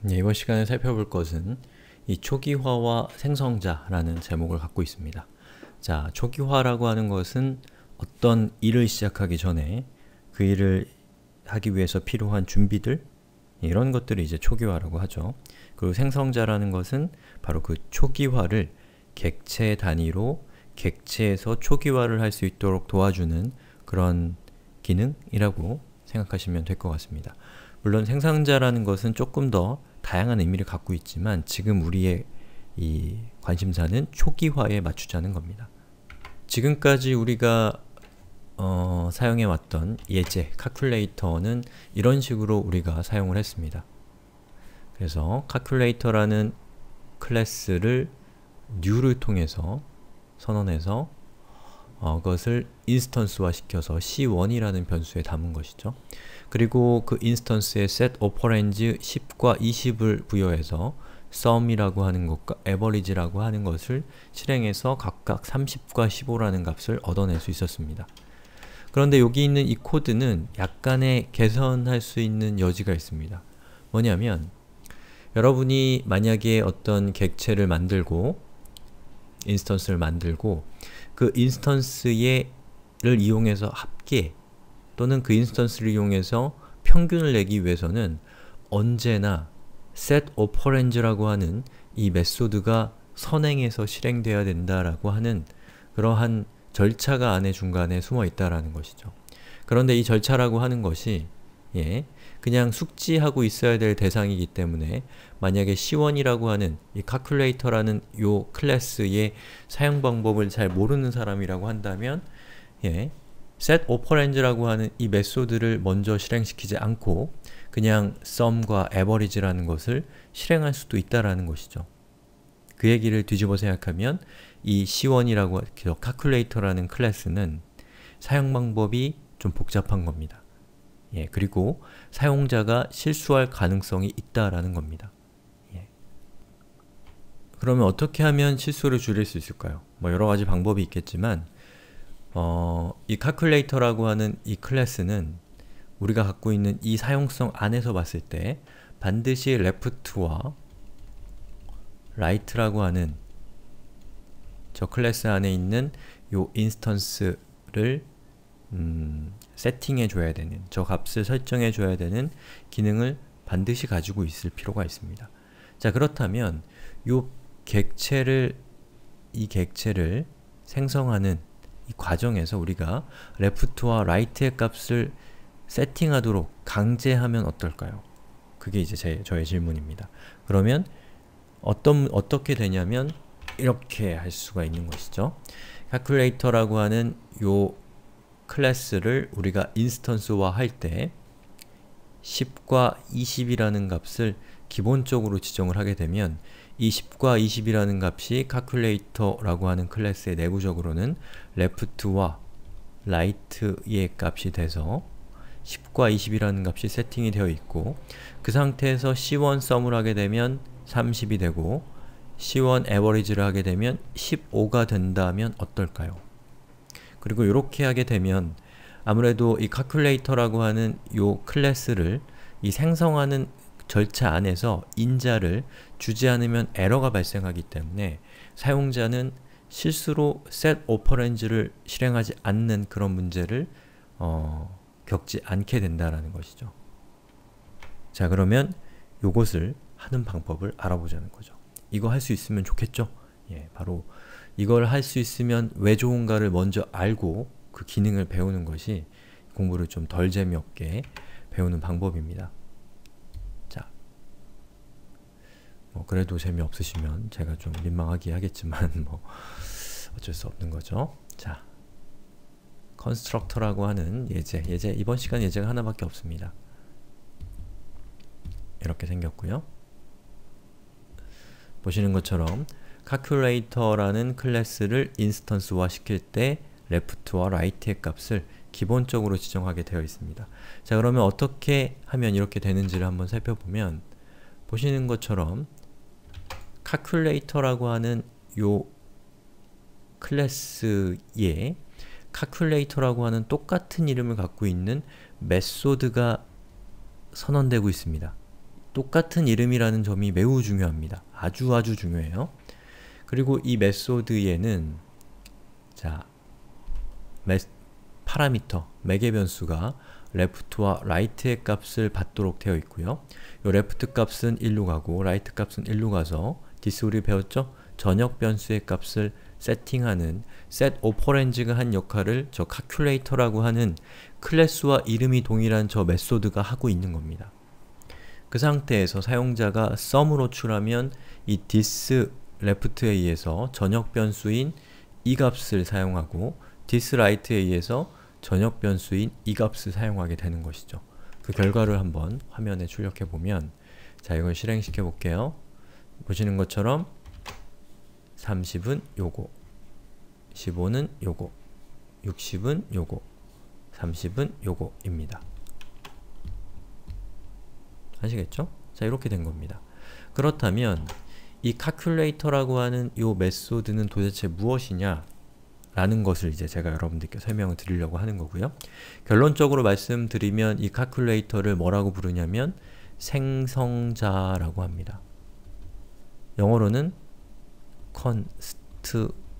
네, 이번 시간에 살펴볼 것은 이 초기화와 생성자라는 제목을 갖고 있습니다. 자, 초기화라고 하는 것은 어떤 일을 시작하기 전에 그 일을 하기 위해서 필요한 준비들 이런 것들을 이제 초기화라고 하죠. 그리고 생성자라는 것은 바로 그 초기화를 객체 단위로 객체에서 초기화를 할 수 있도록 도와주는 그런 기능이라고 생각하시면 될 것 같습니다. 물론 생성자라는 것은 조금 더 다양한 의미를 갖고 있지만 지금 우리의 이 관심사는 초기화에 맞추자는 겁니다. 지금까지 우리가 어, 사용해왔던 예제, 카큘레이터는 이런 식으로 우리가 사용을 했습니다. 그래서 카큘레이터라는 클래스를 new를 통해서 선언해서 어, 그것을 인스턴스화 시켜서 c1이라는 변수에 담은 것이죠. 그리고 그 인스턴스에 set operands 10과 20을 부여해서 sum이라고 하는 것과 average라고 하는 것을 실행해서 각각 30과 15라는 값을 얻어낼 수 있었습니다. 그런데 여기 있는 이 코드는 약간의 개선할 수 있는 여지가 있습니다. 뭐냐면 여러분이 만약에 어떤 객체를 만들고 인스턴스를 만들고 그 인스턴스를 이용해서 합계 또는 그 인스턴스를 이용해서 평균을 내기 위해서는 언제나 setOperand라고 하는 이 메소드가 선행해서 실행되어야 된다라고 하는 그러한 절차가 안에 중간에 숨어 있다라는 것이죠. 그런데 이 절차라고 하는 것이 예, 그냥 숙지하고 있어야 될 대상이기 때문에 만약에 시원이라고 하는 이 calculator라는 요 클래스의 사용 방법을 잘 모르는 사람이라고 한다면 예, s e t o p e r a n d 라고 하는 이 메소드를 먼저 실행시키지 않고 그냥 sum과 average라는 것을 실행할 수도 있다라는 것이죠. 그 얘기를 뒤집어 생각하면 이 c1이라고 해서 calculator라는 클래스는 사용 방법이 좀 복잡한 겁니다. 예, 그리고 사용자가 실수할 가능성이 있다라는 겁니다. 예. 그러면 어떻게 하면 실수를 줄일 수 있을까요? 뭐 여러가지 방법이 있겠지만 어, 이 calculator라고 하는 이 클래스는 우리가 갖고 있는 이 사용성 안에서 봤을 때 반드시 left와 right라고 하는 저 클래스 안에 있는 요 인스턴스를 음, 세팅해줘야 되는, 저 값을 설정해줘야 되는 기능을 반드시 가지고 있을 필요가 있습니다. 자 그렇다면 요 객체를, 이 객체를 생성하는 이 과정에서 우리가 레프트와 라이트의 값을 세팅하도록 강제하면 어떨까요? 그게 이제 제, 저의 질문입니다. 그러면 어떤, 어떻게 되냐면 이렇게 할 수가 있는 것이죠. calculator라고 하는 요 클래스를 우리가 인스턴스화 할때 10과 20이라는 값을 기본적으로 지정을 하게 되면 이 10과 20이라는 값이 calculator라고 하는 클래스의 내부적으로는 left와 right의 값이 돼서 10과 20이라는 값이 세팅이 되어 있고 그 상태에서 c1 sum을 하게 되면 30이 되고 c1 average를 하게 되면 15가 된다면 어떨까요? 그리고 이렇게 하게 되면 아무래도 이 calculator라고 하는 요 클래스를 이 생성하는 절차 안에서 인자를 주지 않으면 에러가 발생하기 때문에 사용자는 실수로 set operands를 실행하지 않는 그런 문제를 어, 겪지 않게 된다라는 것이죠. 자 그러면 요것을 하는 방법을 알아보자는 거죠. 이거 할 수 있으면 좋겠죠? 예, 바로 이걸 할 수 있으면 왜 좋은가를 먼저 알고 그 기능을 배우는 것이 공부를 좀 덜 재미없게 배우는 방법입니다. 자, 뭐 그래도 재미없으시면 제가 좀 민망하게 하겠지만 뭐 어쩔 수 없는 거죠. 자, 컨스트럭터라고 하는 예제, 예제 이번 시간 예제가 하나밖에 없습니다. 이렇게 생겼고요. 보시는 것처럼 calculator라는 클래스를 인스턴스화 시킬 때 레프트와 라이트의 값을 기본적으로 지정하게 되어 있습니다. 자 그러면 어떻게 하면 이렇게 되는지를 한번 살펴보면 보시는 것처럼 카큘레이터라고 하는 요 클래스에 카큘레이터라고 하는 똑같은 이름을 갖고 있는 메소드가 선언되고 있습니다. 똑같은 이름이라는 점이 매우 중요합니다. 아주 아주 중요해요. 그리고 이 메소드에는 자 메, 파라미터, 매개 변수가 left와 right의 값을 받도록 되어 있고요. 요 left 값은 1로 가고 right 값은 1로 가서 디스 우리 배웠죠? 전역 변수의 값을 세팅하는 set operands가 한 역할을 저 calculator라고 하는 클래스와 이름이 동일한 저 메소드가 하고 있는 겁니다. 그 상태에서 사용자가 sum으로 출하면 이 this left에 의해서 전역 변수인 이 값을 사용하고 디스라이트에 의해서 전역 변수인 이 값을 사용하게 되는 것이죠. 그 결과를 한번 화면에 출력해 보면 자 이걸 실행시켜 볼게요. 보시는 것처럼 30은 요거 15는 요거 60은 요거 30은 요거입니다. 아시겠죠? 자 이렇게 된 겁니다. 그렇다면 이 calculator라고 하는 요 메소드는 도대체 무엇이냐 라는 것을 이제 제가 여러분들께 설명을 드리려고 하는 거고요. 결론적으로 말씀드리면 이 카큘레이터를 뭐라고 부르냐면 생성자라고 합니다. 영어로는 construct에서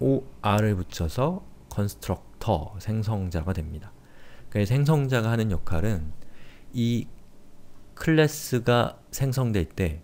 or을 붙여서 constructor, 생성자가 됩니다. 그 생성자가 하는 역할은 이 클래스가 생성될 때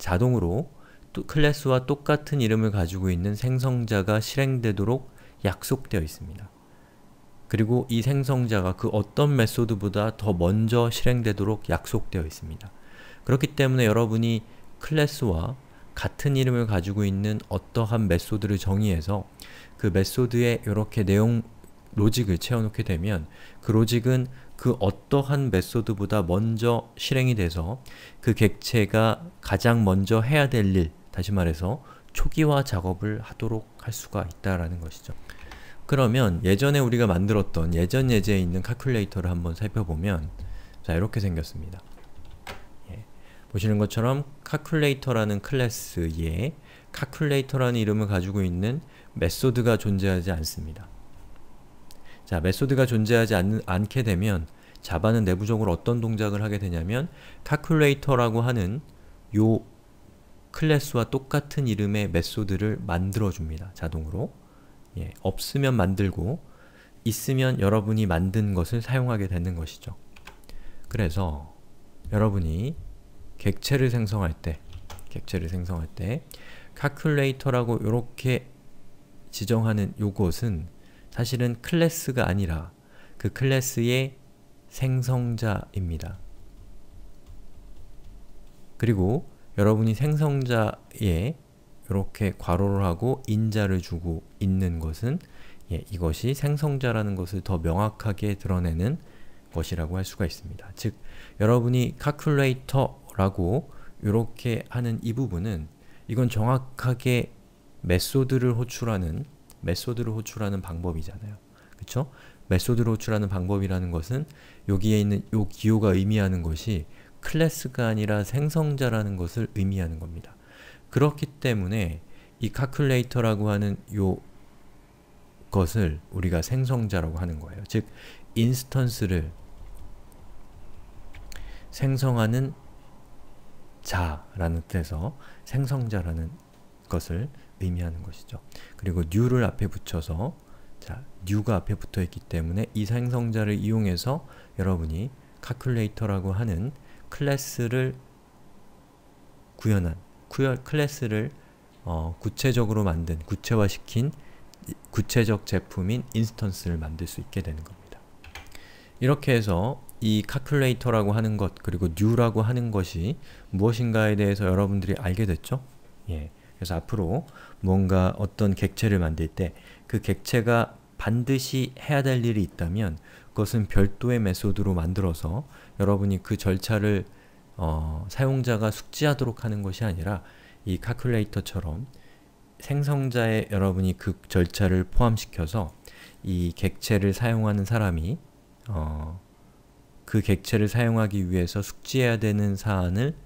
자동으로 또 클래스와 똑같은 이름을 가지고 있는 생성자가 실행되도록 약속되어 있습니다. 그리고 이 생성자가 그 어떤 메소드보다 더 먼저 실행되도록 약속되어 있습니다. 그렇기 때문에 여러분이 클래스와 같은 이름을 가지고 있는 어떠한 메소드를 정의해서 그 메소드에 이렇게 내용 로직을 채워놓게 되면 그 로직은 그 어떠한 메소드보다 먼저 실행이 돼서 그 객체가 가장 먼저 해야 될 일, 다시 말해서 초기화 작업을 하도록 할 수가 있다라는 것이죠. 그러면 예전에 우리가 만들었던 예전 예제에 있는 카큘레이터를 한번 살펴보면 자 이렇게 생겼습니다. 예. 보시는 것처럼 카큘레이터라는 클래스에 카큘레이터라는 이름을 가지고 있는 메소드가 존재하지 않습니다. 자, 메소드가 존재하지 않, 게 되면 자바는 내부적으로 어떤 동작을 하게 되냐면 calculator라고 하는 요 클래스와 똑같은 이름의 메소드를 만들어줍니다. 자동으로. 예, 없으면 만들고 있으면 여러분이 만든 것을 사용하게 되는 것이죠. 그래서 여러분이 객체를 생성할 때 객체를 생성할 때 calculator라고 이렇게 지정하는 요것은 사실은 클래스가 아니라 그 클래스의 생성자입니다. 그리고 여러분이 생성자에 이렇게 괄호를 하고 인자를 주고 있는 것은 예, 이것이 생성자라는 것을 더 명확하게 드러내는 것이라고 할 수가 있습니다. 즉, 여러분이 calculator라고 이렇게 하는 이 부분은 이건 정확하게 메소드를 호출하는 메소드를 호출하는 방법이잖아요. 그쵸? 메소드를 호출하는 방법이라는 것은 여기에 있는 요 기호가 의미하는 것이 클래스가 아니라 생성자라는 것을 의미하는 겁니다. 그렇기 때문에 이 calculator라고 하는 요 것을 우리가 생성자라고 하는 거예요. 즉, 인스턴스를 생성하는 자라는 뜻에서 생성자라는 것을 의미하는 것이죠. 그리고 new를 앞에 붙여서 자, new가 앞에 붙어 있기 때문에 이 생성자를 이용해서 여러분이 calculator라고 하는 클래스를 구현한 클래스를 어, 구체적으로 만든, 구체화시킨 구체적 제품인 인스턴스를 만들 수 있게 되는 겁니다. 이렇게 해서 이 calculator라고 하는 것, 그리고 new라고 하는 것이 무엇인가에 대해서 여러분들이 알게 됐죠? 예. 그래서 앞으로 뭔가 어떤 객체를 만들 때 그 객체가 반드시 해야 될 일이 있다면 그것은 별도의 메소드로 만들어서 여러분이 그 절차를 어, 사용자가 숙지하도록 하는 것이 아니라 이 카큘레이터처럼 생성자의 여러분이 그 절차를 포함시켜서 이 객체를 사용하는 사람이 어, 그 객체를 사용하기 위해서 숙지해야 되는 사안을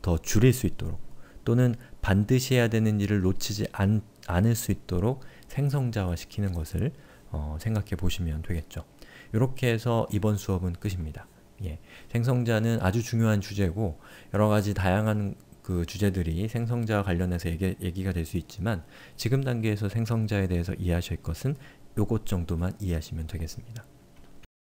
더 줄일 수 있도록 또는 반드시 해야 되는 일을 놓치지 않, 않을 수 있도록 생성자화시키는 것을 어, 생각해 보시면 되겠죠. 이렇게 해서 이번 수업은 끝입니다. 예, 생성자는 아주 중요한 주제고 여러 가지 다양한 그 주제들이 생성자와 관련해서 얘기, 가될 수 있지만 지금 단계에서 생성자에 대해서 이해하실 것은 요것 정도만 이해하시면 되겠습니다.